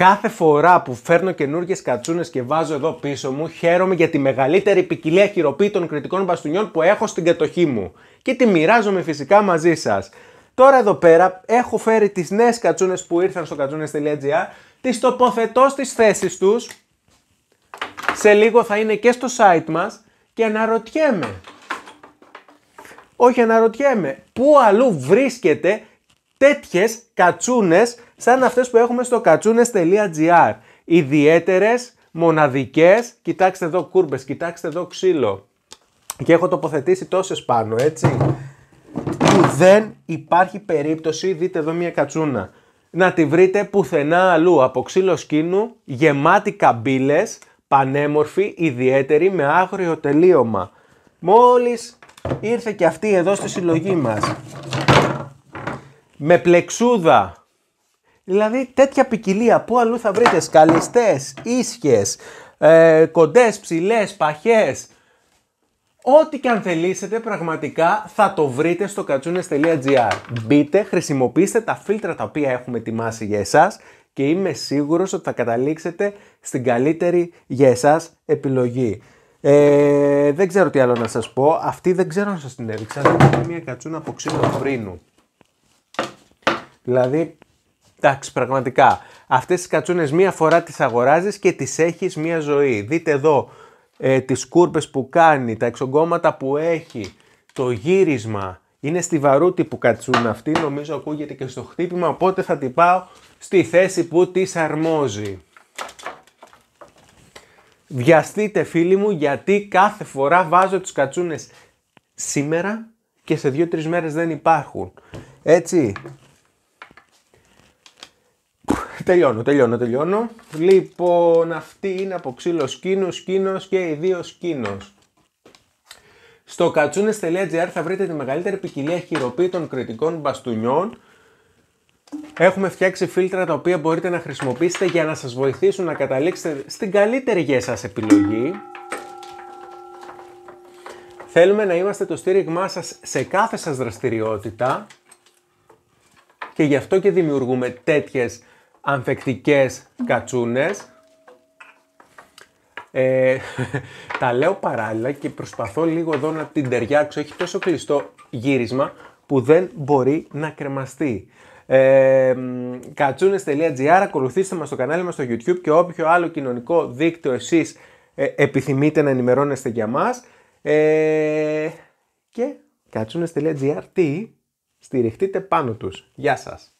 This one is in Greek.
Κάθε φορά που φέρνω καινούργιες κατσούνες και βάζω εδώ πίσω μου, χαίρομαι για τη μεγαλύτερη ποικιλία χειροποίητων κριτικών μπαστούνιών που έχω στην κατοχή μου. Και τη μοιράζομαι φυσικά μαζί σας. Τώρα εδώ πέρα έχω φέρει τις νέες κατσούνες που ήρθαν στο κατσούνε.gr, τις τοποθετώ στις θέσεις τους. Σε λίγο θα είναι και στο site μας και αναρωτιέμαι. Όχι αναρωτιέμαι, πού αλλού βρίσκεται Τέτοιες κατσούνες σαν αυτές που έχουμε στο κατσούνε.gr. Ιδιαίτερες, μοναδικές, κοιτάξτε εδώ κούρμπες, κοιτάξτε εδώ ξύλο. Και έχω τοποθετήσει τόσες πάνω, έτσι, που δεν υπάρχει περίπτωση, δείτε εδώ μια κατσούνα, να τη βρείτε πουθενά αλλού από ξύλο σκίνου γεμάτη καμπύλες, πανέμορφη, ιδιαίτερη, με άγριο τελείωμα. Μόλις ήρθε και αυτή εδώ στη συλλογή μας με πλεξούδα. Δηλαδή τέτοια ποικιλία που αλλού θα βρείτε σκαλιστές, ίσχες, ε, κοντές, ψηλές, παχές. Ό,τι και αν θελήσετε πραγματικά θα το βρείτε στο κατσούνες.gr. Μπείτε, χρησιμοποιήστε τα φίλτρα τα οποία έχουμε ετοιμάσει για εσάς και είμαι σίγουρος ότι θα καταλήξετε στην καλύτερη για εσάς επιλογή. Ε, δεν ξέρω τι άλλο να σας πω. Αυτή δεν ξέρω να σας την έδειξα. Είναι μια κατσούνα από ξύλο φρύνου. Δηλαδή, εντάξει, πραγματικά. Αυτές τις κατσούνες μία φορά τις αγοράζεις και τις έχεις μία ζωή. Δείτε εδώ ε, τις κούρπες που κάνει, τα εξογκώματα που έχει, το γύρισμα. Είναι στη βαρούτη που κατσούν αυτή, νομίζω ακούγεται και στο χτύπημα, οπότε θα την πάω στη θέση που της αρμόζει. Βιαστείτε φίλοι μου γιατί κάθε φορά βάζω τις κατσούνες σήμερα και σε 2-3 μέρες δεν υπάρχουν. Έτσι, Τελειώνω, τελειώνω, τελειώνω. Λοιπόν, αυτή είναι από ξύλο σκίνο, σκίνο και ιδίω σκινο. Στο κατσούνε.gr θα βρείτε τη μεγαλύτερη ποικιλία χειροποίητων κριτικών μπαστούνιών. Έχουμε φτιάξει φίλτρα τα οποία μπορείτε να χρησιμοποιήσετε για να σας βοηθήσουν να καταλήξετε στην καλύτερη για εσάς επιλογή. Θέλουμε να είμαστε το στήριγμά σας σε κάθε σας δραστηριότητα και γι' αυτό και δημιουργούμε τέτοιες ανθεκτικές κατσούνες. Ε, τα λέω παράλληλα και προσπαθώ λίγο εδώ να την ταιριάξω. Έχει τόσο κλειστό γύρισμα που δεν μπορεί να κρεμαστεί. Ε, κατσούνες.gr Ακολουθήστε μας στο κανάλι μας στο YouTube και όποιο άλλο κοινωνικό δίκτυο εσείς ε, επιθυμείτε να ενημερώνεστε για μας. Ε, και κατσούνες.gr τι στηριχτείτε πάνω τους. Γεια σας.